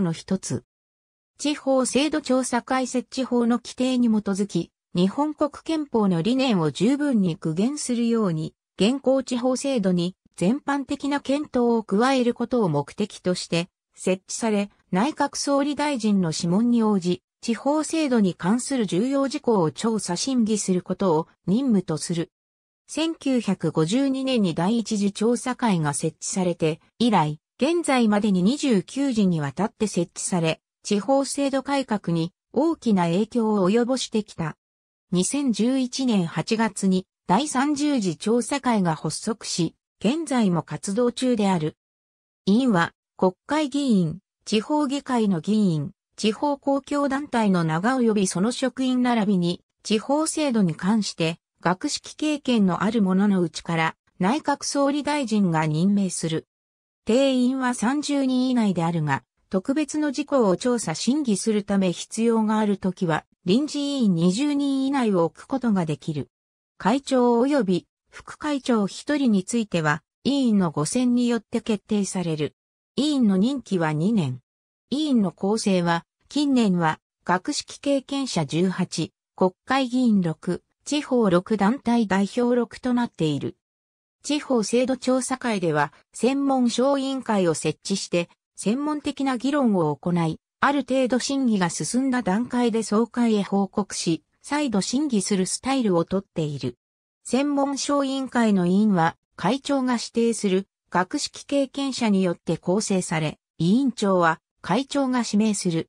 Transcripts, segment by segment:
の一つ。地方制度調査会設置法の規定に基づき、日本国憲法の理念を十分に具現するように、現行地方制度に全般的な検討を加えることを目的として、設置され、内閣総理大臣の諮問に応じ、地方制度に関する重要事項を調査審議することを任務とする。1952年に第一次調査会が設置されて、以来、現在までに29時にわたって設置され、地方制度改革に大きな影響を及ぼしてきた。2011年8月に第30次調査会が発足し、現在も活動中である。委員は国会議員、地方議会の議員、地方公共団体の長及びその職員並びに、地方制度に関して学識経験のある者のうちから内閣総理大臣が任命する。定員は30人以内であるが、特別の事項を調査審議するため必要があるときは、臨時委員20人以内を置くことができる。会長及び副会長1人については、委員の5選によって決定される。委員の任期は2年。委員の構成は、近年は、学識経験者18、国会議員6、地方6団体代表6となっている。地方制度調査会では、専門小委員会を設置して、専門的な議論を行い、ある程度審議が進んだ段階で総会へ報告し、再度審議するスタイルをとっている。専門小委員会の委員は、会長が指定する学識経験者によって構成され、委員長は会長が指名する。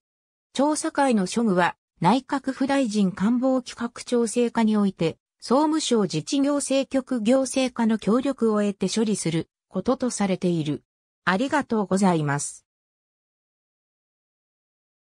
調査会の諸具は内閣府大臣官房企画調整課において総務省自治行政局行政課の協力を得て処理することとされている。ありがとうございます。